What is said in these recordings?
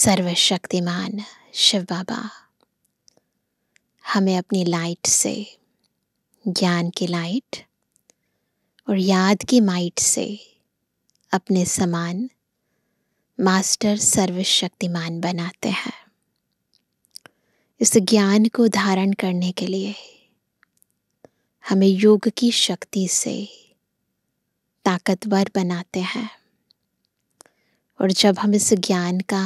सर्वशक्तिमान शिव बाबा हमें अपनी लाइट से ज्ञान की लाइट और याद की माइट से अपने समान मास्टर सर्वशक्तिमान बनाते हैं इस ज्ञान को धारण करने के लिए हमें योग की शक्ति से ताकतवर बनाते हैं और जब हम इस ज्ञान का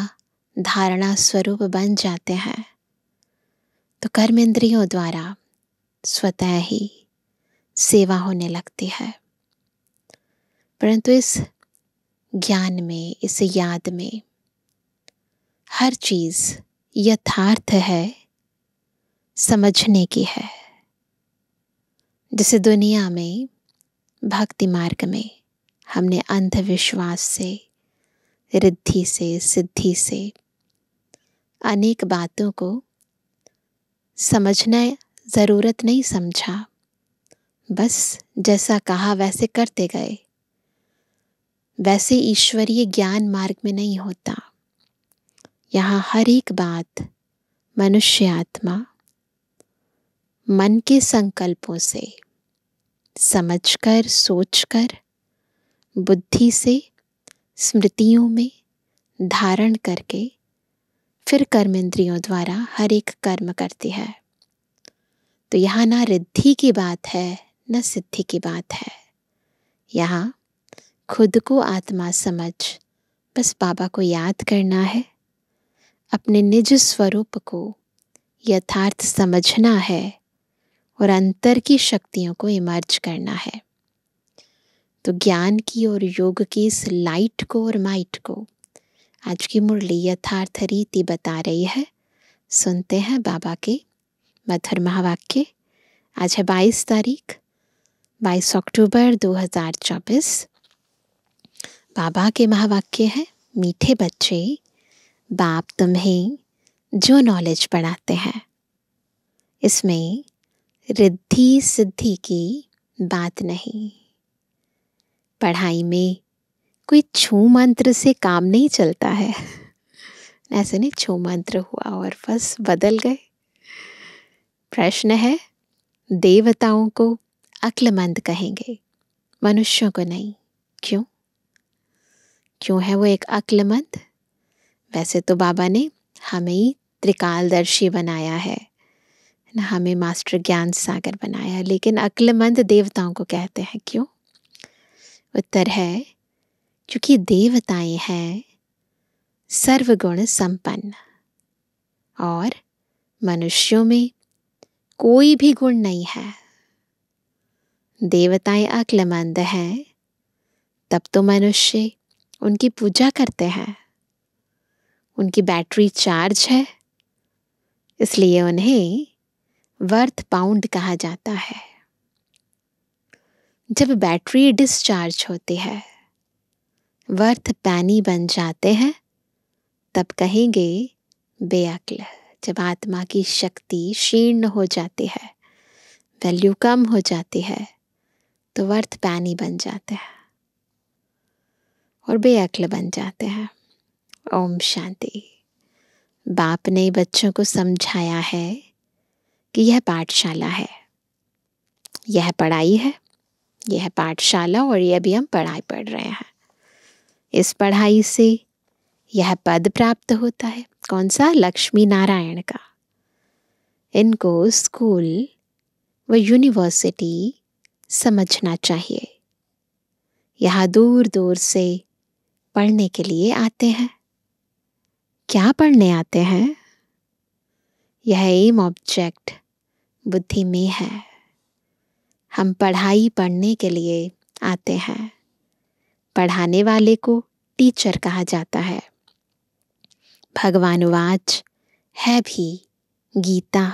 धारणा स्वरूप बन जाते हैं तो कर्म इंद्रियों द्वारा स्वतः ही सेवा होने लगती है परंतु इस ज्ञान में इस याद में हर चीज़ यथार्थ है समझने की है जिसे दुनिया में भक्ति मार्ग में हमने अंधविश्वास से रिद्धि से सिद्धि से अनेक बातों को समझना ज़रूरत नहीं समझा बस जैसा कहा वैसे करते गए वैसे ईश्वरीय ज्ञान मार्ग में नहीं होता यहाँ हर एक बात मनुष्य आत्मा मन के संकल्पों से समझकर सोचकर बुद्धि से स्मृतियों में धारण करके फिर कर्म इंद्रियों द्वारा हर एक कर्म करती है तो यहाँ ना रिद्धि की बात है न सिद्धि की बात है यहाँ खुद को आत्मा समझ बस बाबा को याद करना है अपने निज स्वरूप को यथार्थ समझना है और अंतर की शक्तियों को इमर्ज करना है तो ज्ञान की और योग की इस लाइट को और माइट को आज की मुरली यथार्थ रीति बता रही है सुनते हैं बाबा के मधुर महावाक्य आज है बाईस तारीख बाईस अक्टूबर 2024 बाबा के महावाक्य है मीठे बच्चे बाप तुम्हें जो नॉलेज पढ़ाते हैं इसमें रिद्धि सिद्धि की बात नहीं पढ़ाई में कोई छू मंत्र से काम नहीं चलता है ऐसे नहीं छू मंत्र हुआ और बस बदल गए प्रश्न है देवताओं को अक्लमंद कहेंगे मनुष्यों को नहीं क्यों क्यों है वो एक अक्लमंद वैसे तो बाबा ने हमें ही त्रिकालदर्शी बनाया है ना हमें मास्टर ज्ञान सागर बनाया है लेकिन अक्लमंद देवताओं को कहते हैं क्यों उत्तर है क्योंकि देवताएं हैं सर्वगुण संपन्न और मनुष्यों में कोई भी गुण नहीं है देवताएं अक्लमंद हैं तब तो मनुष्य उनकी पूजा करते हैं उनकी बैटरी चार्ज है इसलिए उन्हें वर्थ पाउंड कहा जाता है जब बैटरी डिस्चार्ज होती है वर्थ पैनी बन जाते हैं तब कहेंगे बेअक्ल जब आत्मा की शक्ति क्षीर्ण हो जाती है वैल्यू कम हो जाती है तो वर्थ पैनी बन जाते हैं और बेअक्ल बन जाते हैं ओम शांति बाप ने बच्चों को समझाया है कि यह पाठशाला है यह पढ़ाई है यह पाठशाला और यह भी हम पढ़ाई पढ़ रहे हैं इस पढ़ाई से यह पद प्राप्त होता है कौन सा लक्ष्मी नारायण का इनको स्कूल व यूनिवर्सिटी समझना चाहिए यहाँ दूर दूर से पढ़ने के लिए आते हैं क्या पढ़ने आते हैं यह एम ऑब्जेक्ट बुद्धि में है हम पढ़ाई पढ़ने के लिए आते हैं पढ़ाने वाले को टीचर कहा जाता है भगवान वाच है भी गीता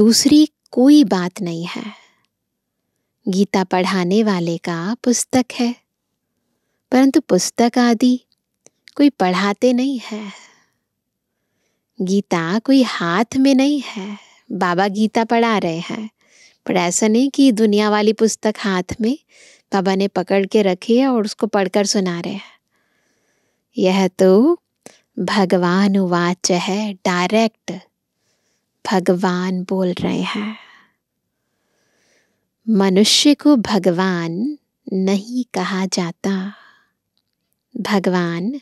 दूसरी कोई बात नहीं है गीता पढ़ाने वाले का पुस्तक है परंतु पुस्तक आदि कोई पढ़ाते नहीं है गीता कोई हाथ में नहीं है बाबा गीता पढ़ा रहे हैं पर ऐसा नहीं कि दुनिया वाली पुस्तक हाथ में बाबा ने पकड़ के रखी है और उसको पढ़कर सुना रहे हैं यह तो भगवान वाच है डायरेक्ट भगवान बोल रहे हैं मनुष्य को भगवान नहीं कहा जाता भगवान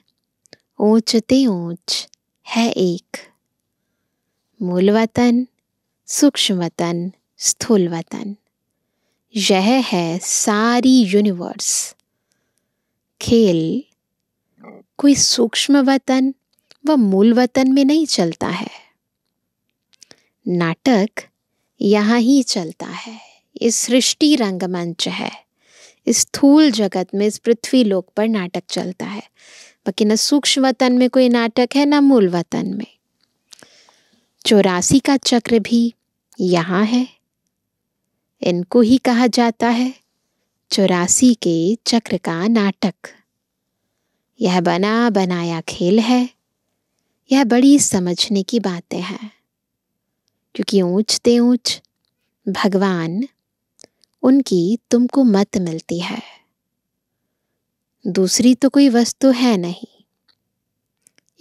ऊंचते ऊंच है एक मूल वतन सूक्ष्म वतन स्थूल वतन यह है सारी यूनिवर्स खेल कोई सूक्ष्म वतन व मूल वतन में नहीं चलता है नाटक यहाँ ही चलता है ये सृष्टि रंगमंच है इस स्थूल जगत में इस पृथ्वी लोक पर नाटक चलता है बाकी न सूक्ष्म वतन में कोई नाटक है ना मूल वतन में चौरासी का चक्र भी यहाँ है इनको ही कहा जाता है चौरासी के चक्र का नाटक यह बना बनाया खेल है यह बड़ी समझने की बातें हैं क्योंकि ऊंचते ऊंच भगवान उनकी तुमको मत मिलती है दूसरी तो कोई वस्तु है नहीं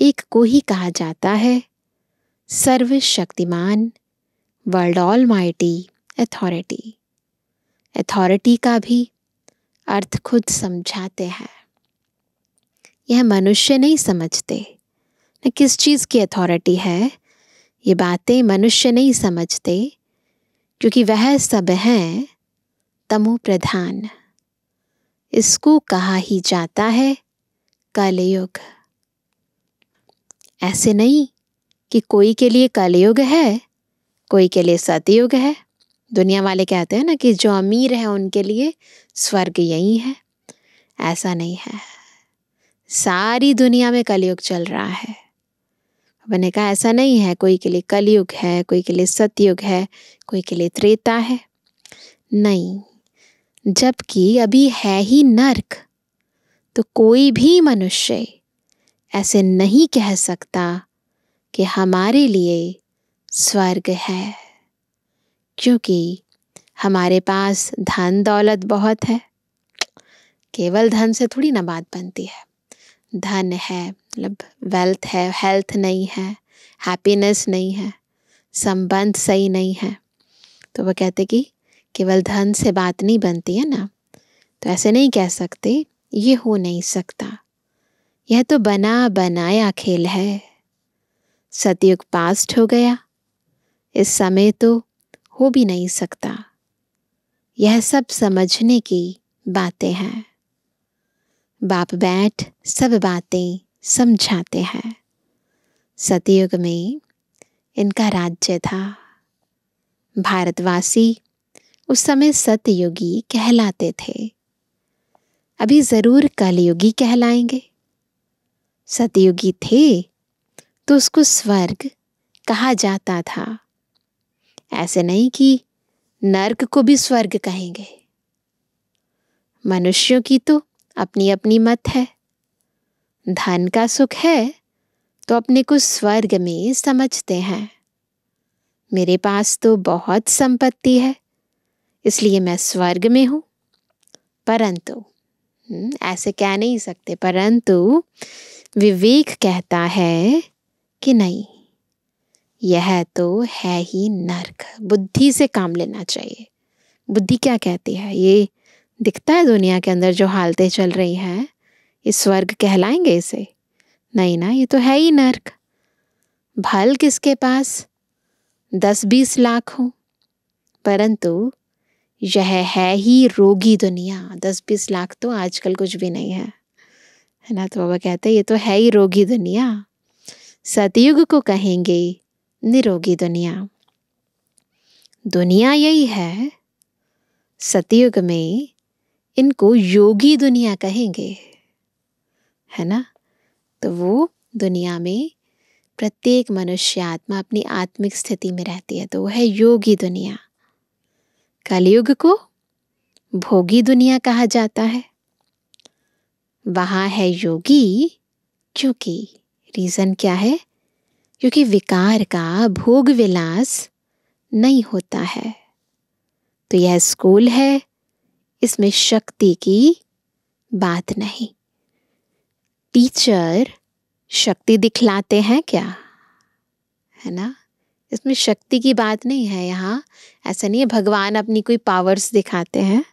एक को ही कहा जाता है सर्वशक्तिमान world almighty authority authority का भी अर्थ खुद समझाते हैं यह मनुष्य नहीं समझते न किस चीज़ की अथॉरिटी है ये बातें मनुष्य नहीं समझते क्योंकि वह सब हैं तमु प्रधान इसको कहा ही जाता है कलयुग ऐसे नहीं कि कोई के लिए कलयुग है कोई के लिए सतयुग है दुनिया वाले कहते हैं ना कि जो अमीर है उनके लिए स्वर्ग यही है ऐसा नहीं है सारी दुनिया में कलयुग चल रहा है मैंने कहा ऐसा नहीं है कोई के लिए कलयुग है कोई के लिए सतयुग है कोई के लिए त्रेता है नहीं जबकि अभी है ही नर्क तो कोई भी मनुष्य ऐसे नहीं कह सकता कि हमारे लिए स्वर्ग है क्योंकि हमारे पास धन दौलत बहुत है केवल धन से थोड़ी ना बात बनती है धन है मतलब वेल्थ है हेल्थ नहीं है हैप्पीनेस नहीं है संबंध सही नहीं है तो वह कहते कि केवल धन से बात नहीं बनती है ना तो ऐसे नहीं कह सकते ये हो नहीं सकता यह तो बना बनाया खेल है सतयुग पास्ट हो गया इस समय तो हो भी नहीं सकता यह सब समझने की बातें हैं बाप बैठ सब बातें समझाते हैं सतयुग में इनका राज्य था भारतवासी उस समय सतयुगी कहलाते थे अभी ज़रूर कलयुगी कहलाएंगे सतयुगी थे तो उसको स्वर्ग कहा जाता था ऐसे नहीं कि नर्क को भी स्वर्ग कहेंगे मनुष्यों की तो अपनी अपनी मत है धन का सुख है तो अपने को स्वर्ग में समझते हैं मेरे पास तो बहुत संपत्ति है इसलिए मैं स्वर्ग में हूँ परंतु हम्म, ऐसे कह नहीं सकते परंतु विवेक कहता है कि नहीं यह तो है ही नर्क बुद्धि से काम लेना चाहिए बुद्धि क्या कहती है ये दिखता है दुनिया के अंदर जो हालतें चल रही हैं ये स्वर्ग कहलाएंगे इसे नहीं ना ये तो है ही नर्क भल किसके पास दस बीस लाख हो परंतु यह है ही रोगी दुनिया दस बीस लाख तो आजकल कुछ भी नहीं है है ना तो बाबा कहते हैं ये तो है ही रोगी दुनिया सतयुग को कहेंगे निरोगी दुनिया दुनिया यही है सतयुग में इनको योगी दुनिया कहेंगे है ना तो वो दुनिया में प्रत्येक मनुष्य आत्मा अपनी आत्मिक स्थिति में रहती है तो वो है योगी दुनिया कलयुग को भोगी दुनिया कहा जाता है वहाँ है योगी क्योंकि रीज़न क्या है क्योंकि विकार का भोग विलास नहीं होता है तो यह स्कूल है इसमें शक्ति की बात नहीं टीचर शक्ति दिखलाते हैं क्या है ना इसमें शक्ति की बात नहीं है यहाँ ऐसा नहीं है भगवान अपनी कोई पावर्स दिखाते हैं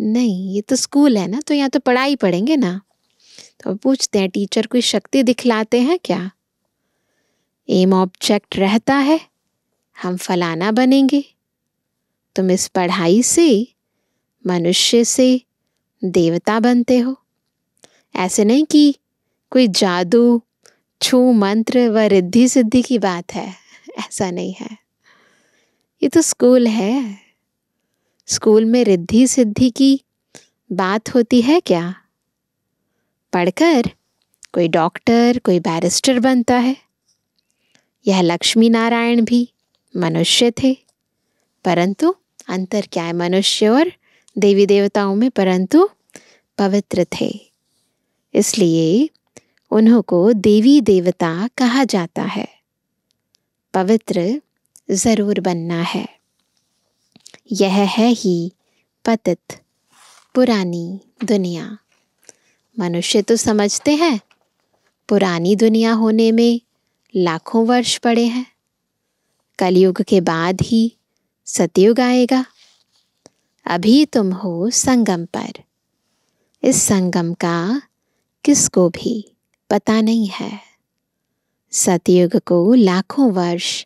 नहीं ये तो स्कूल है ना तो यहाँ तो पढ़ाई पढ़ेंगे ना तो पूछते हैं टीचर कोई शक्ति दिखलाते हैं क्या एम ऑब्जेक्ट रहता है हम फलाना बनेंगे तुम इस पढ़ाई से मनुष्य से देवता बनते हो ऐसे नहीं कि कोई जादू छू मंत्र व रिद्धि सिद्धि की बात है ऐसा नहीं है ये तो स्कूल है स्कूल में रिद्धि सिद्धि की बात होती है क्या पढ़कर कोई डॉक्टर कोई बैरिस्टर बनता है यह लक्ष्मी नारायण भी मनुष्य थे परंतु अंतर क्या है मनुष्य और देवी देवताओं में परंतु पवित्र थे इसलिए उन्हों को देवी देवता कहा जाता है पवित्र ज़रूर बनना है यह है ही पतित पुरानी दुनिया मनुष्य तो समझते हैं पुरानी दुनिया होने में लाखों वर्ष पड़े हैं कलयुग के बाद ही सतयुग आएगा अभी तुम हो संगम पर इस संगम का किसको भी पता नहीं है सतयुग को लाखों वर्ष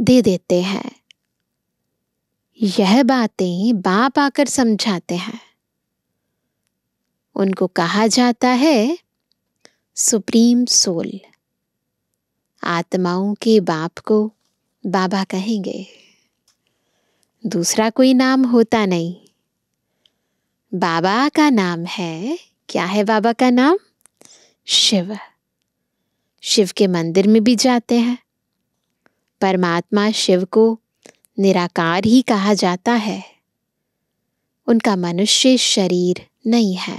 दे देते हैं यह बातें बाप आकर समझाते हैं उनको कहा जाता है सुप्रीम सोल आत्माओं के बाप को बाबा कहेंगे दूसरा कोई नाम होता नहीं बाबा का नाम है क्या है बाबा का नाम शिव शिव के मंदिर में भी जाते हैं परमात्मा शिव को निराकार ही कहा जाता है उनका मनुष्य शरीर नहीं है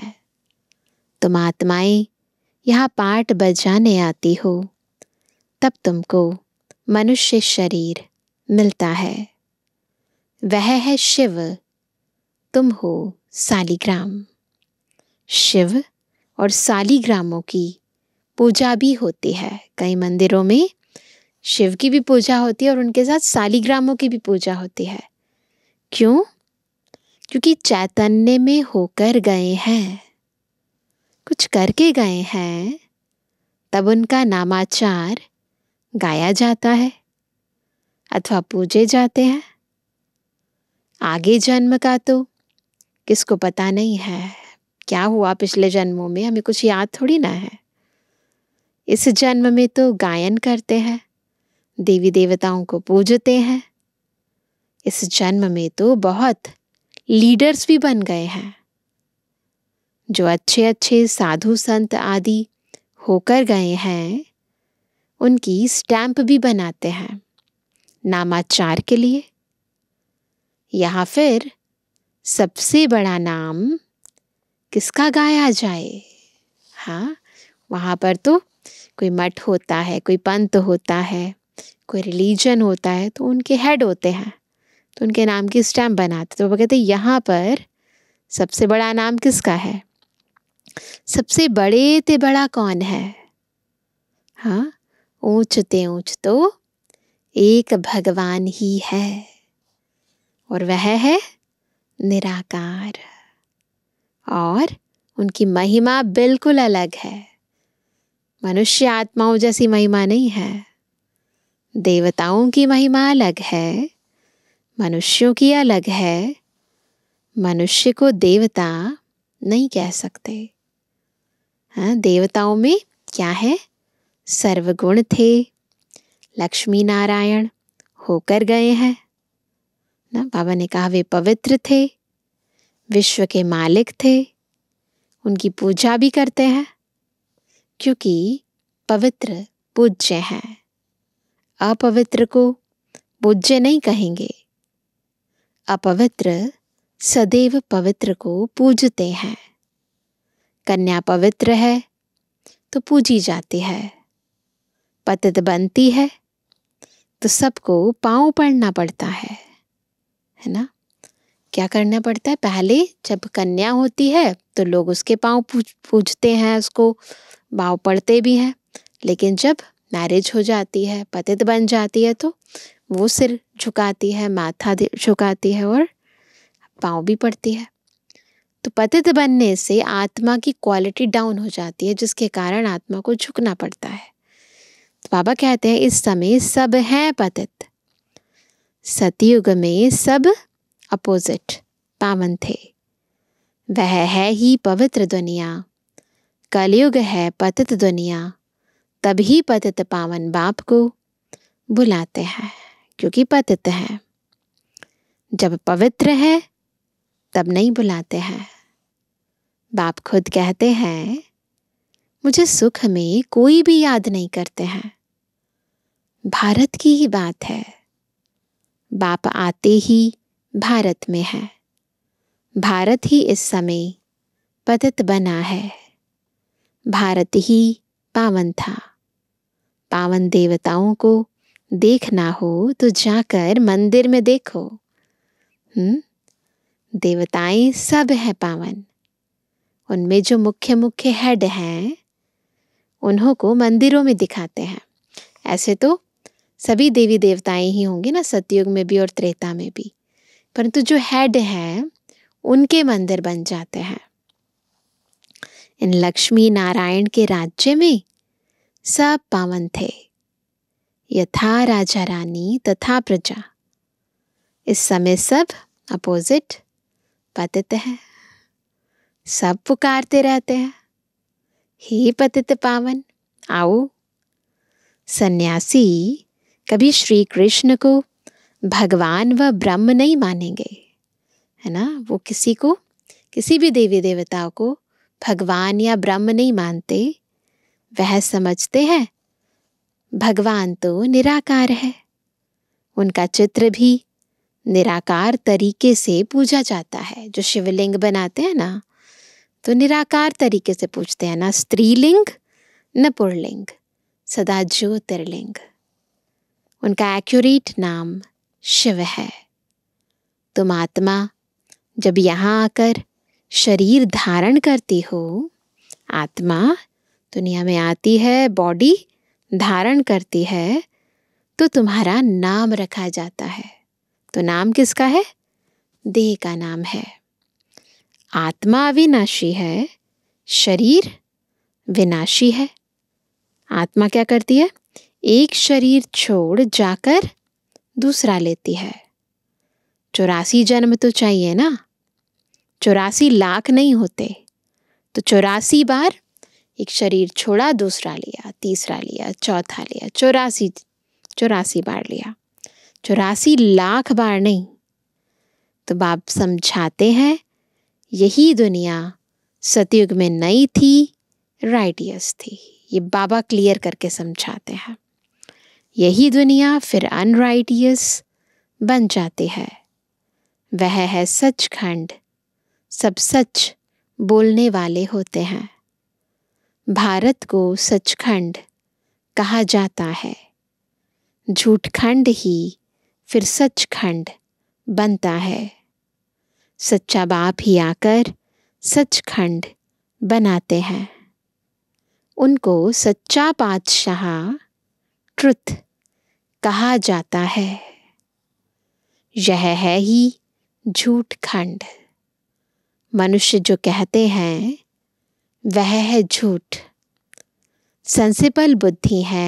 तुम आत्माएं यहाँ पाठ बजाने आती हो तब तुमको मनुष्य शरीर मिलता है वह है शिव तुम हो सालीग्राम शिव और सालीग्रामों की पूजा भी होती है कई मंदिरों में शिव की भी पूजा होती है और उनके साथ सालिग्रामों की भी पूजा होती है क्यों क्योंकि चैतन्य में होकर गए हैं कुछ करके गए हैं तब उनका नामाचार गाया जाता है अथवा पूजे जाते हैं आगे जन्म का तो किसको पता नहीं है क्या हुआ पिछले जन्मों में हमें कुछ याद थोड़ी ना है इस जन्म में तो गायन करते हैं देवी देवताओं को पूजते हैं इस जन्म में तो बहुत लीडर्स भी बन गए हैं जो अच्छे अच्छे साधु संत आदि होकर गए हैं उनकी स्टैम्प भी बनाते हैं नामाचार के लिए यहाँ फिर सबसे बड़ा नाम किसका गाया जाए हाँ वहाँ पर तो कोई मठ होता है कोई पंत होता है कोई रिलीजन होता है तो उनके हेड होते हैं तो उनके नाम की स्टैम्प बनाते तो वो कहते यहाँ पर सबसे बड़ा नाम किसका है सबसे बड़े ते बड़ा कौन है हाँ ऊंचते ऊंच तो एक भगवान ही है और वह है निराकार और उनकी महिमा बिल्कुल अलग है मनुष्य आत्माओं जैसी महिमा नहीं है देवताओं की महिमा अलग है मनुष्यों की अलग है मनुष्य को देवता नहीं कह सकते हाँ देवताओं में क्या है सर्वगुण थे लक्ष्मी नारायण होकर गए हैं ना बाबा ने कहा वे पवित्र थे विश्व के मालिक थे उनकी पूजा भी करते हैं क्योंकि पवित्र पूज्य हैं अपवित्र को पूज्य नहीं कहेंगे अपवित्र सदैव पवित्र को पूजते हैं कन्या पवित्र है तो पूजी जाती है पतित बनती है तो सबको पाँव पड़ना पड़ता है है ना क्या करना पड़ता है पहले जब कन्या होती है तो लोग उसके पाँव पूज पूजते हैं उसको पाँव पड़ते भी हैं लेकिन जब मैरिज हो जाती है पतित बन जाती है तो वो सिर झुकाती है माथा झुकाती है और पाँव भी पड़ती है तो पतित बनने से आत्मा की क्वालिटी डाउन हो जाती है जिसके कारण आत्मा को झुकना पड़ता है तो बाबा कहते हैं इस समय सब हैं पतित सतयुग में सब अपोजिट पावन थे वह है ही पवित्र दुनिया कलयुग है पतित दुनिया तभी पतित पावन बाप को बुलाते हैं क्योंकि पतित है जब पवित्र है तब नहीं बुलाते हैं बाप खुद कहते हैं मुझे सुख में कोई भी याद नहीं करते हैं भारत की ही बात है बाप आते ही भारत में है भारत ही इस समय पतित बना है भारत ही पावन था पावन देवताओं को देखना हो तो जाकर मंदिर में देखो हम्म देवताएं सब हैं पावन उनमें जो मुख्य मुख्य हेड हैं उन्हों को मंदिरों में दिखाते हैं ऐसे तो सभी देवी देवताएं ही होंगे ना सतयुग में भी और त्रेता में भी परंतु जो हेड हैं उनके मंदिर बन जाते हैं इन लक्ष्मी नारायण के राज्य में सब पावन थे यथा राजा रानी तथा प्रजा इस समय सब अपोजिट पतित है सब पुकारते रहते हैं ही पतित पावन आओ सन्यासी कभी श्री कृष्ण को भगवान व ब्रह्म नहीं मानेंगे है ना वो किसी को किसी भी देवी देवताओं को भगवान या ब्रह्म नहीं मानते वह समझते हैं भगवान तो निराकार है उनका चित्र भी निराकार तरीके से पूजा जाता है जो शिवलिंग बनाते हैं ना तो निराकार तरीके से पूछते हैं ना स्त्रीलिंग न पुरलिंग सदा ज्योतिर्लिंग उनका एक्यूरेट नाम शिव है तुम आत्मा जब यहाँ आकर शरीर धारण करती हो आत्मा दुनिया में आती है बॉडी धारण करती है तो तुम्हारा नाम रखा जाता है तो नाम किसका है देह का नाम है आत्मा अविनाशी है शरीर विनाशी है आत्मा क्या करती है एक शरीर छोड़ जाकर दूसरा लेती है चौरासी जन्म तो चाहिए ना चौरासी लाख नहीं होते तो चौरासी बार एक शरीर छोड़ा दूसरा लिया तीसरा लिया चौथा लिया चौरासी चौरासी बार लिया चौरासी लाख बार नहीं तो बाप समझाते हैं यही दुनिया सतयुग में नई थी राइडियस थी ये बाबा क्लियर करके समझाते हैं यही दुनिया फिर अनराइटियस बन जाती है वह है सच खंड सब सच बोलने वाले होते हैं भारत को सच खंड कहा जाता है झूठ खंड ही फिर सच खंड बनता है सच्चा बाप ही आकर सच खंड बनाते हैं उनको सच्चा पातशाह ट्रुथ कहा जाता है यह है ही झूठ खंड मनुष्य जो कहते हैं वह है झूठ सेंसिबल बुद्धि है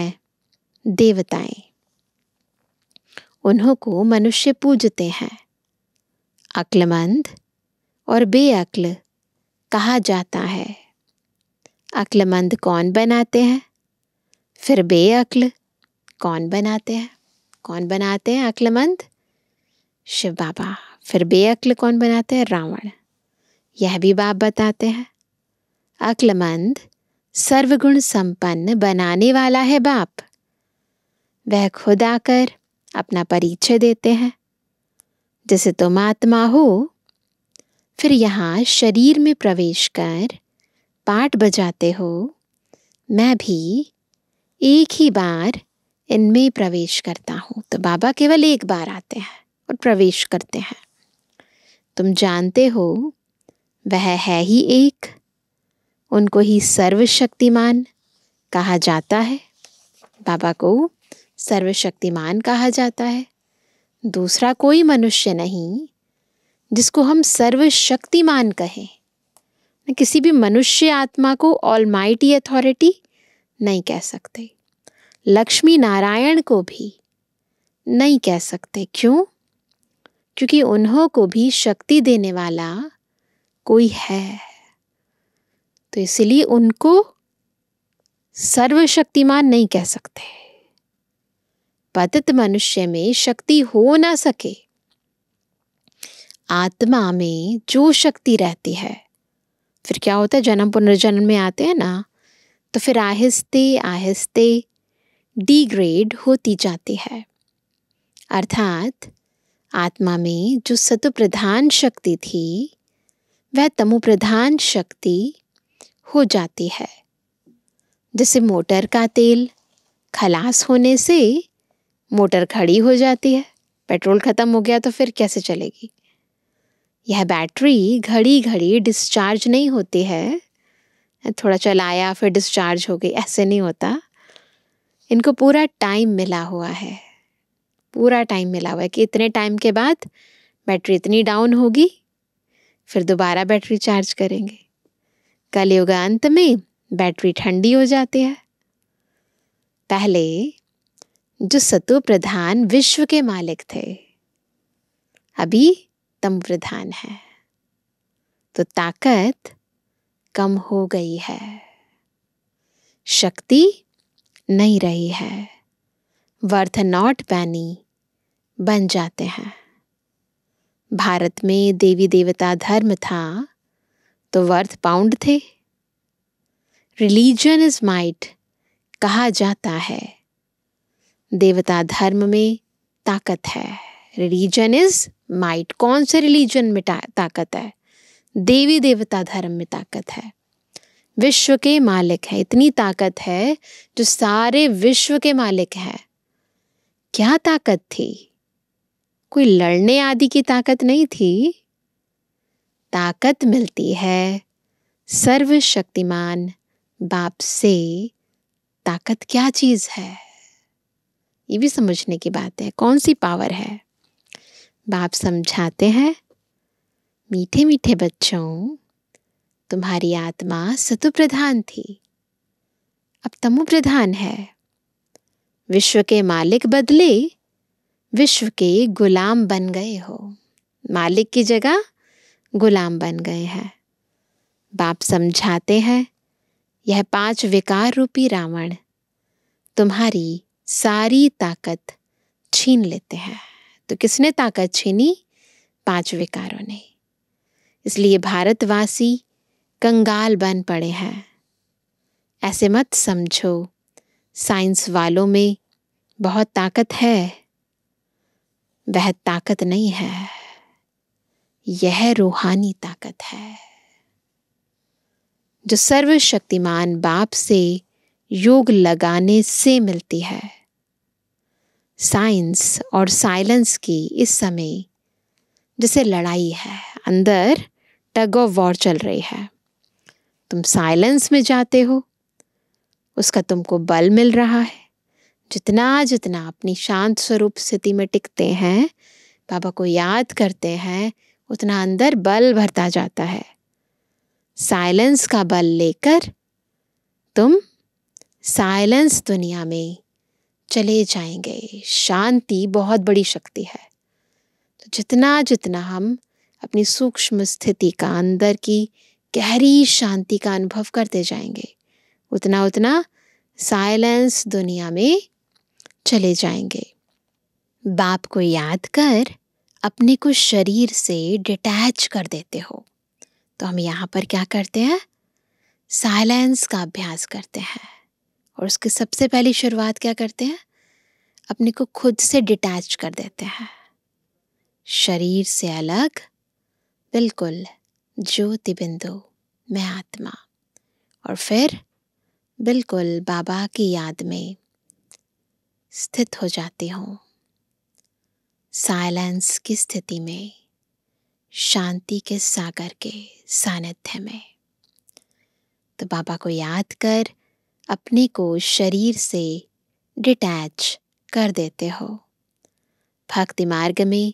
देवताएं उन्हों को मनुष्य पूजते हैं अक्लमंद और बेअक्ल कहा जाता है अक्लमंद कौन बनाते हैं फिर बेअक्ल कौन बनाते हैं कौन बनाते हैं अक्लमंद शिव बाबा फिर बेअक्ल कौन बनाते हैं रावण यह भी बाप बताते हैं अक्लमंद सर्वगुण संपन्न बनाने वाला है बाप वह खुद आकर अपना परिचय देते हैं जैसे तुम आत्मा हो फिर यहाँ शरीर में प्रवेश कर पाठ बजाते हो मैं भी एक ही बार इनमें प्रवेश करता हूँ तो बाबा केवल एक बार आते हैं और प्रवेश करते हैं तुम जानते हो वह है ही एक उनको ही सर्वशक्तिमान कहा जाता है बाबा को सर्वशक्तिमान कहा जाता है दूसरा कोई मनुष्य नहीं जिसको हम सर्वशक्तिमान कहें किसी भी मनुष्य आत्मा को ऑल अथॉरिटी नहीं कह सकते लक्ष्मी नारायण को भी नहीं कह सकते क्यों क्योंकि उन्हों को भी शक्ति देने वाला कोई है तो इसलिए उनको सर्वशक्तिमान नहीं कह सकते पतित मनुष्य में शक्ति हो ना सके आत्मा में जो शक्ति रहती है फिर क्या होता है जन्म पुनर्जन्म में आते हैं ना तो फिर आहिस्ते आहिस्ते डिग्रेड होती जाती है अर्थात आत्मा में जो सतु प्रधान शक्ति थी वह तमु प्रधान शक्ति हो जाती है जैसे मोटर का तेल खलास होने से मोटर खड़ी हो जाती है पेट्रोल ख़त्म हो गया तो फिर कैसे चलेगी यह बैटरी घड़ी घड़ी डिस्चार्ज नहीं होती है थोड़ा चलाया फिर डिस्चार्ज हो गई ऐसे नहीं होता इनको पूरा टाइम मिला हुआ है पूरा टाइम मिला हुआ है कि इतने टाइम के बाद बैटरी इतनी डाउन होगी फिर दोबारा बैटरी चार्ज करेंगे कलयुग अंत में बैटरी ठंडी हो जाती है पहले जो सतु प्रधान विश्व के मालिक थे अभी तम प्रधान है तो ताकत कम हो गई है शक्ति नहीं रही है वर्थ नॉट पैनी बन जाते हैं भारत में देवी देवता धर्म था तो वर्थ पाउंड थे रिलीजन इज माइट कहा जाता है देवता धर्म में ताकत है रिलीजन इज माइट कौन से रिलीजन में ताकत है देवी देवता धर्म में ताकत है विश्व के मालिक है इतनी ताकत है जो सारे विश्व के मालिक है क्या ताकत थी कोई लड़ने आदि की ताकत नहीं थी ताकत मिलती है सर्वशक्तिमान बाप से ताकत क्या चीज़ है ये भी समझने की बात है कौन सी पावर है बाप समझाते हैं मीठे मीठे बच्चों तुम्हारी आत्मा सतु प्रधान थी अब तमु प्रधान है विश्व के मालिक बदले विश्व के गुलाम बन गए हो मालिक की जगह गुलाम बन गए हैं बाप समझाते हैं यह पांच विकार रूपी रावण तुम्हारी सारी ताकत छीन लेते हैं तो किसने ताकत छीनी पांच विकारों ने इसलिए भारतवासी कंगाल बन पड़े हैं ऐसे मत समझो साइंस वालों में बहुत ताकत है वह ताकत नहीं है यह रूहानी ताकत है जो सर्वशक्तिमान बाप से योग लगाने से मिलती है साइंस और साइलेंस की इस समय जैसे लड़ाई है अंदर टग ऑफ वॉर चल रही है तुम साइलेंस में जाते हो उसका तुमको बल मिल रहा है जितना जितना अपनी शांत स्वरूप स्थिति में टिकते हैं बाबा को याद करते हैं उतना अंदर बल भरता जाता है साइलेंस का बल लेकर तुम साइलेंस दुनिया में चले जाएंगे शांति बहुत बड़ी शक्ति है तो जितना जितना हम अपनी सूक्ष्म स्थिति का अंदर की गहरी शांति का अनुभव करते जाएंगे उतना उतना साइलेंस दुनिया में चले जाएंगे बाप को याद कर अपने को शरीर से डिटैच कर देते हो तो हम यहाँ पर क्या करते हैं साइलेंस का अभ्यास करते हैं और उसकी सबसे पहली शुरुआत क्या करते हैं अपने को खुद से डिटैच कर देते हैं शरीर से अलग बिल्कुल ज्योति बिंदु मैं आत्मा और फिर बिल्कुल बाबा की याद में स्थित हो जाती हूँ साइलेंस की स्थिति में शांति के सागर के सानिध्य में तो बाबा को याद कर अपने को शरीर से डिटैच कर देते हो भक्ति मार्ग में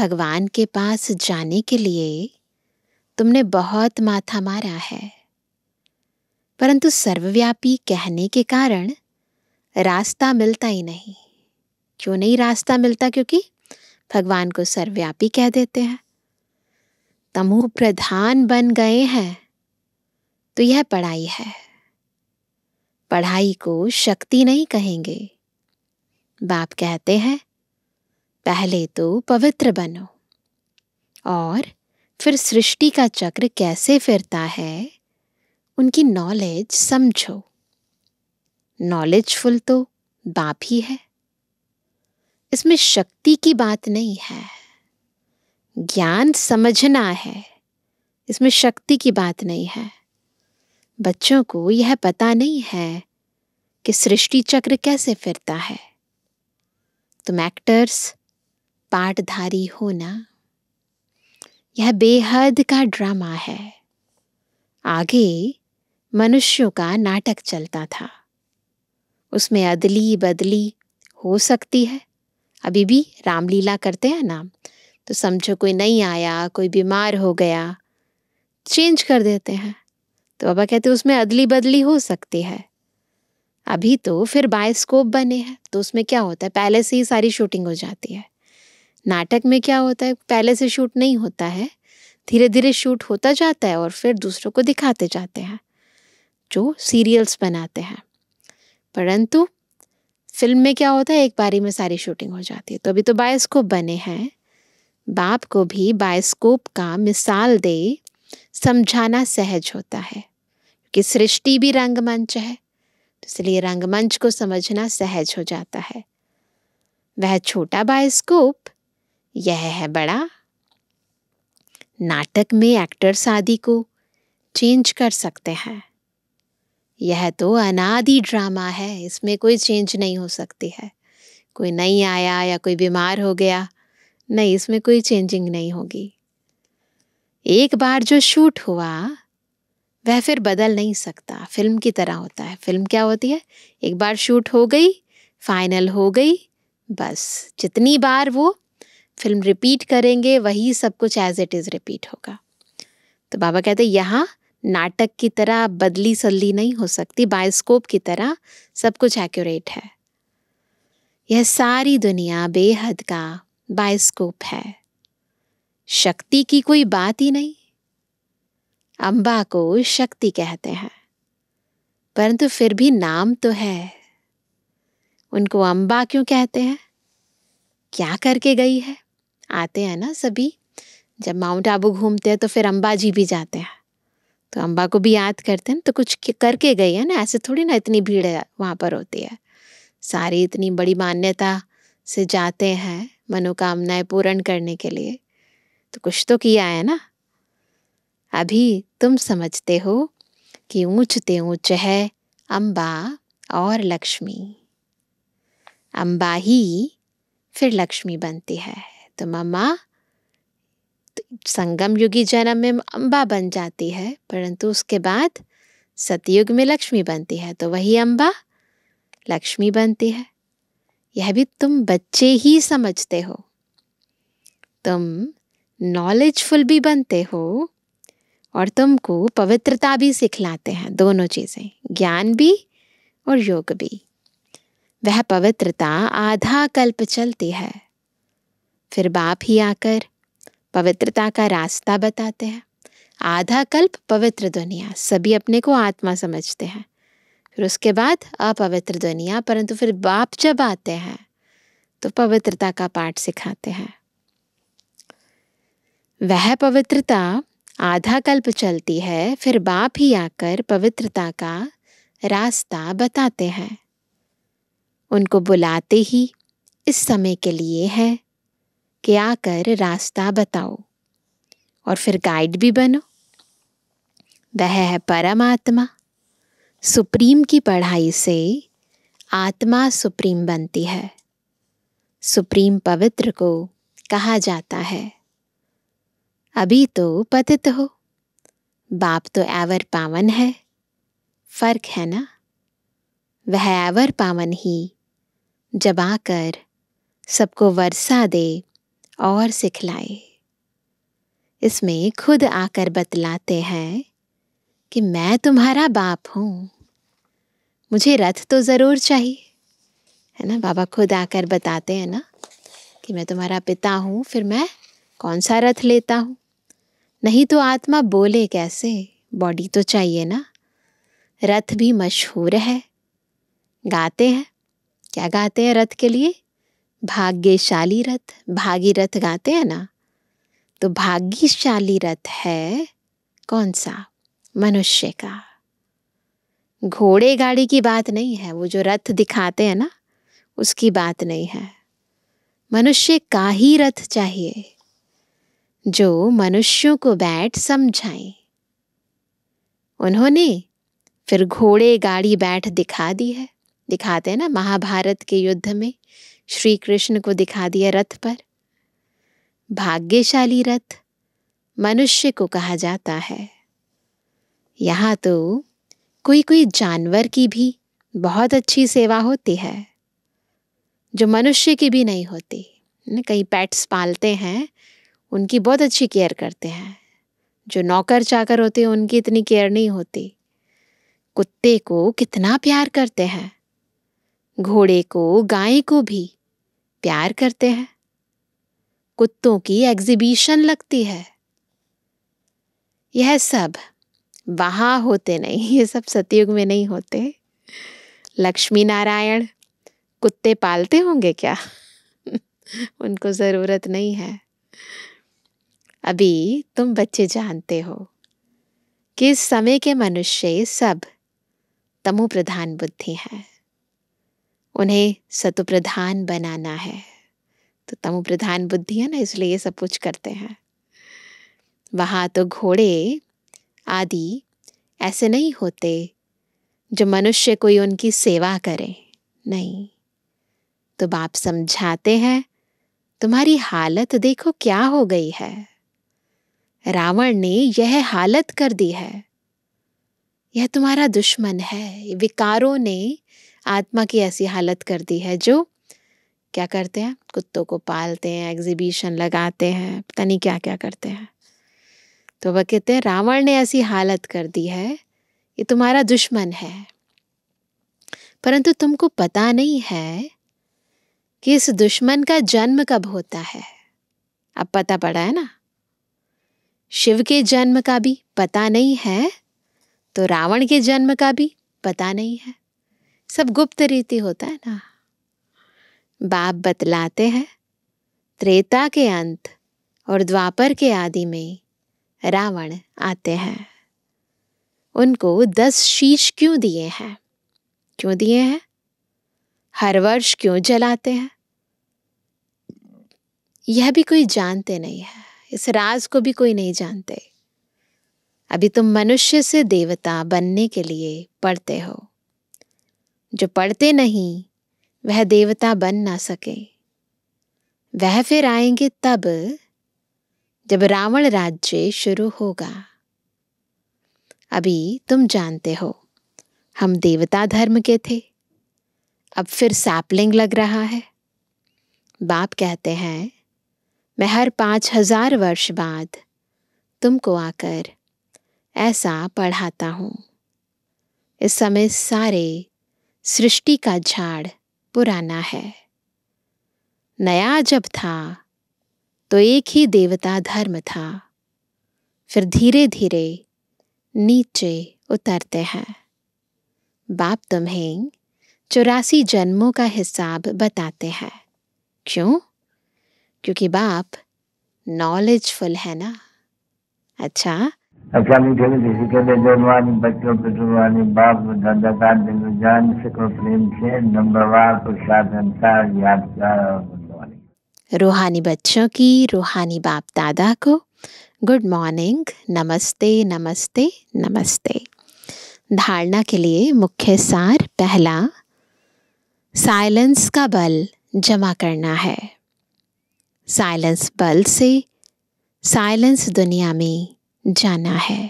भगवान के पास जाने के लिए तुमने बहुत माथा मारा है परंतु सर्वव्यापी कहने के कारण रास्ता मिलता ही नहीं क्यों नहीं रास्ता मिलता क्योंकि भगवान को सर्वव्यापी कह देते हैं तमु प्रधान बन गए हैं तो यह पढ़ाई है पढ़ाई को शक्ति नहीं कहेंगे बाप कहते हैं पहले तो पवित्र बनो और फिर सृष्टि का चक्र कैसे फिरता है उनकी नॉलेज समझो नॉलेजफुल तो बाप ही है इसमें शक्ति की बात नहीं है ज्ञान समझना है इसमें शक्ति की बात नहीं है बच्चों को यह पता नहीं है कि सृष्टि चक्र कैसे फिरता है तुम एक्टर्स पाठधारी होना यह बेहद का ड्रामा है आगे मनुष्यों का नाटक चलता था उसमें अदली बदली हो सकती है अभी भी रामलीला करते हैं ना तो समझो कोई नहीं आया कोई बीमार हो गया चेंज कर देते हैं तो बाबा कहते उसमें अदली बदली हो सकती है अभी तो फिर बायोस्कोप बने हैं तो उसमें क्या होता है पहले से ही सारी शूटिंग हो जाती है नाटक में क्या होता है पहले से शूट नहीं होता है धीरे धीरे शूट होता जाता है और फिर दूसरों को दिखाते जाते हैं जो सीरियल्स बनाते हैं परंतु फिल्म में क्या होता है एक बारी में सारी शूटिंग हो जाती है तो अभी तो बायोस्कोप बने हैं बाप को भी बायोस्कोप का मिसाल दे समझाना सहज होता है क्योंकि सृष्टि भी रंगमंच है तो इसलिए रंगमंच को समझना सहज हो जाता है वह छोटा बायोस्कोप यह है बड़ा नाटक में एक्टर्स आदि को चेंज कर सकते हैं यह तो अनादि ड्रामा है इसमें कोई चेंज नहीं हो सकती है कोई नहीं आया या कोई बीमार हो गया नहीं इसमें कोई चेंजिंग नहीं होगी एक बार जो शूट हुआ वह फिर बदल नहीं सकता फिल्म की तरह होता है फिल्म क्या होती है एक बार शूट हो गई फाइनल हो गई बस जितनी बार वो फिल्म रिपीट करेंगे वही सब कुछ एज इट इज़ रिपीट होगा तो बाबा कहते यहाँ नाटक की तरह बदली सदली नहीं हो सकती बायोस्कोप की तरह सब कुछ एक्यूरेट है यह सारी दुनिया बेहद का बायोस्कोप है शक्ति की कोई बात ही नहीं अम्बा को शक्ति कहते हैं परंतु फिर भी नाम तो है उनको अम्बा क्यों कहते हैं क्या करके गई है आते हैं ना सभी जब माउंट आबू घूमते हैं तो फिर अम्बा जी भी जाते हैं तो अम्बा को भी याद करते हैं तो कुछ करके गई है ना ऐसे थोड़ी ना इतनी भीड़ है वहाँ पर होती है सारी इतनी बड़ी मान्यता से जाते हैं मनोकामनाएं पूर्ण करने के लिए तो कुछ तो किया है ना अभी तुम समझते हो कि ऊंचते ऊंच है अम्बा और लक्ष्मी अम्बा ही फिर लक्ष्मी बनती है तो ममा संगम युगी जन्म में अम्बा बन जाती है परंतु उसके बाद सतयुग में लक्ष्मी बनती है तो वही अम्बा लक्ष्मी बनती है यह भी तुम बच्चे ही समझते हो तुम नॉलेजफुल भी बनते हो और तुमको पवित्रता भी सिखलाते हैं दोनों चीज़ें ज्ञान भी और योग भी वह पवित्रता आधा कल्प चलती है फिर बाप ही आकर पवित्रता का रास्ता बताते हैं आधा कल्प पवित्र दुनिया सभी अपने को आत्मा समझते हैं फिर उसके बाद अपवित्र दुनिया परंतु फिर बाप जब आते हैं तो पवित्रता का पाठ सिखाते हैं वह पवित्रता आधा कल्प चलती है फिर बाप ही आकर पवित्रता का रास्ता बताते हैं उनको बुलाते ही इस समय के लिए है कि आकर रास्ता बताओ और फिर गाइड भी बनो वह है परमात्मा सुप्रीम की पढ़ाई से आत्मा सुप्रीम बनती है सुप्रीम पवित्र को कहा जाता है अभी तो पतित हो बाप तो एवर पावन है फर्क है ना वह एवर पावन ही जब आकर सबको वर्षा दे और सिखलाए इसमें खुद आकर बतलाते हैं कि मैं तुम्हारा बाप हूँ मुझे रथ तो ज़रूर चाहिए है ना बाबा खुद आकर बताते हैं ना कि मैं तुम्हारा पिता हूँ फिर मैं कौन सा रथ लेता हूँ नहीं तो आत्मा बोले कैसे बॉडी तो चाहिए ना रथ भी मशहूर है गाते हैं क्या गाते हैं रथ के लिए भाग्यशाली रथ भागीरथ गाते हैं ना तो भाग्यशाली रथ है कौन सा मनुष्य का घोड़े गाड़ी की बात नहीं है वो जो रथ दिखाते हैं ना उसकी बात नहीं है मनुष्य का ही रथ चाहिए जो मनुष्यों को बैठ समझाए उन्होंने फिर घोड़े गाड़ी बैठ दिखा दी है दिखाते हैं ना महाभारत के युद्ध में श्री कृष्ण को दिखा दिया रथ पर भाग्यशाली रथ मनुष्य को कहा जाता है यहाँ तो कोई कोई जानवर की भी बहुत अच्छी सेवा होती है जो मनुष्य की भी नहीं होती न कई पैट्स पालते हैं उनकी बहुत अच्छी केयर करते हैं जो नौकर चाकर होते हैं उनकी इतनी केयर नहीं होती कुत्ते को कितना प्यार करते हैं घोड़े को गाय को भी प्यार करते हैं कुत्तों की एग्जीबिशन लगती है यह सब वहाँ होते नहीं ये सब सतयुग में नहीं होते लक्ष्मी नारायण कुत्ते पालते होंगे क्या उनको ज़रूरत नहीं है अभी तुम बच्चे जानते हो कि इस समय के मनुष्य सब तमु प्रधान बुद्धि हैं उन्हें सतुप्रधान बनाना है तो तमु प्रधान बुद्धि है ना इसलिए ये सब कुछ करते हैं वहाँ तो घोड़े आदि ऐसे नहीं होते जो मनुष्य कोई उनकी सेवा करे नहीं तो बाप समझाते हैं तुम्हारी हालत देखो क्या हो गई है रावण ने यह हालत कर दी है यह तुम्हारा दुश्मन है विकारों ने आत्मा की ऐसी हालत कर दी है जो क्या करते हैं कुत्तों को पालते हैं एग्जीबिशन लगाते हैं पता नहीं क्या क्या करते हैं तो वह कहते हैं रावण ने ऐसी हालत कर दी है ये तुम्हारा दुश्मन है परंतु तुमको पता नहीं है कि इस दुश्मन का जन्म कब होता है अब पता पड़ा है ना शिव के जन्म का भी पता नहीं है तो रावण के जन्म का भी पता नहीं है सब गुप्त रीति होता है ना बाप बतलाते हैं त्रेता के अंत और द्वापर के आदि में रावण आते हैं उनको दस शीश क्यों दिए हैं क्यों दिए हैं हर वर्ष क्यों जलाते हैं यह भी कोई जानते नहीं है इस राज को भी कोई नहीं जानते अभी तुम मनुष्य से देवता बनने के लिए पढ़ते हो जो पढ़ते नहीं वह देवता बन ना सके वह फिर आएंगे तब जब रावण राज्य शुरू होगा अभी तुम जानते हो हम देवता धर्म के थे अब फिर सैपलिंग लग रहा है बाप कहते हैं मैं हर पाँच हजार वर्ष बाद तुमको आकर ऐसा पढ़ाता हूँ इस समय सारे सृष्टि का झाड़ पुराना है नया जब था तो एक ही देवता धर्म था फिर धीरे धीरे नीचे उतरते हैं बाप तुम्हें चौरासी जन्मों का हिसाब बताते हैं क्यों क्योंकि बाप नॉलेजफुल है ना अच्छा अच्छा किसी के बच्चों पे बाप दादा का ज्ञान शुक्र प्रेम से नंबरवार प्रसाद अंसार यादगार और रूहानी बच्चों की रूहानी बाप दादा को गुड मॉर्निंग नमस्ते नमस्ते नमस्ते धारणा के लिए मुख्य सार पहला साइलेंस का बल जमा करना है साइलेंस बल से साइलेंस दुनिया में जाना है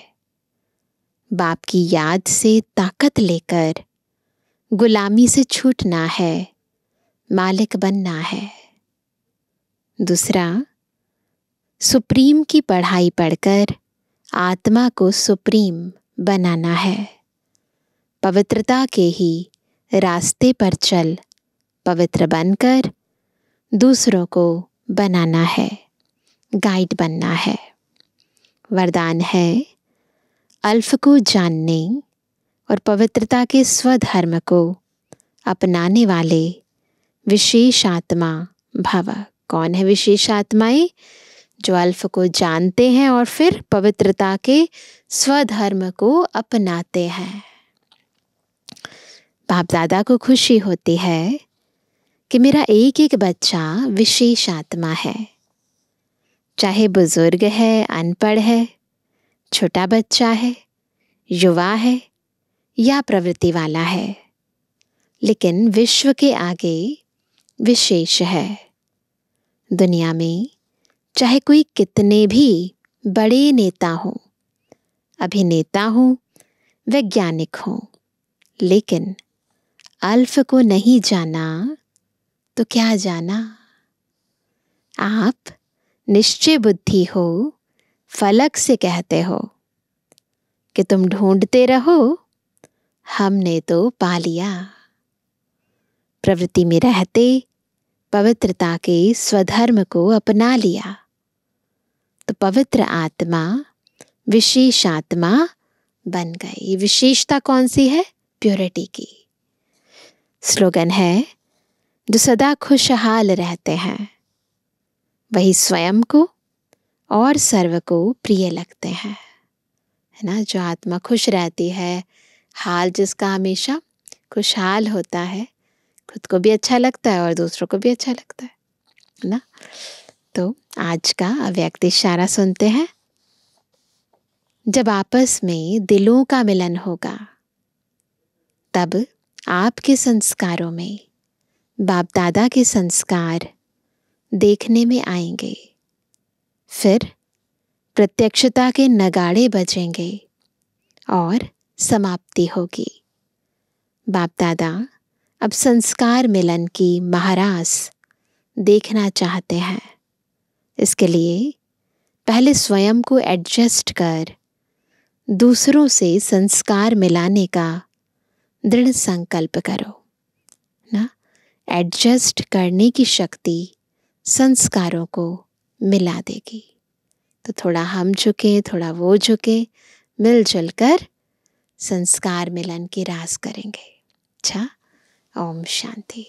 बाप की याद से ताकत लेकर गुलामी से छूटना है मालिक बनना है दूसरा सुप्रीम की पढ़ाई पढ़कर आत्मा को सुप्रीम बनाना है पवित्रता के ही रास्ते पर चल पवित्र बनकर दूसरों को बनाना है गाइड बनना है वरदान है अल्फ को जानने और पवित्रता के स्वधर्म को अपनाने वाले विशेष आत्मा भव कौन है विशेष आत्माएं जो अल्फ को जानते हैं और फिर पवित्रता के स्वधर्म को अपनाते हैं बाप दादा को खुशी होती है कि मेरा एक एक बच्चा विशेष आत्मा है चाहे बुजुर्ग है अनपढ़ है छोटा बच्चा है युवा है या प्रवृत्ति वाला है लेकिन विश्व के आगे विशेष है दुनिया में चाहे कोई कितने भी बड़े नेता हों अभिनेता हों वैज्ञानिक हों लेकिन अल्फ को नहीं जाना तो क्या जाना आप निश्चय बुद्धि हो फलक से कहते हो कि तुम ढूंढते रहो हमने तो पा लिया प्रवृत्ति में रहते पवित्रता के स्वधर्म को अपना लिया तो पवित्र आत्मा विशेष आत्मा बन गई विशेषता कौन सी है प्योरिटी की स्लोगन है जो सदा खुशहाल रहते हैं वही स्वयं को और सर्व को प्रिय लगते हैं है ना जो आत्मा खुश रहती है हाल जिसका हमेशा खुशहाल होता है खुद को भी अच्छा लगता है और दूसरों को भी अच्छा लगता है ना तो आज का अव्यक्ति इशारा सुनते हैं जब आपस में दिलों का मिलन होगा तब आपके संस्कारों में बाप दादा के संस्कार देखने में आएंगे फिर प्रत्यक्षता के नगाड़े बजेंगे और समाप्ति होगी बाप दादा अब संस्कार मिलन की महारास देखना चाहते हैं इसके लिए पहले स्वयं को एडजस्ट कर दूसरों से संस्कार मिलाने का दृढ़ संकल्प करो ना एडजस्ट करने की शक्ति संस्कारों को मिला देगी तो थोड़ा हम झुके थोड़ा वो झुके मिलजुल कर संस्कार मिलन की रास करेंगे अच्छा ओम शांति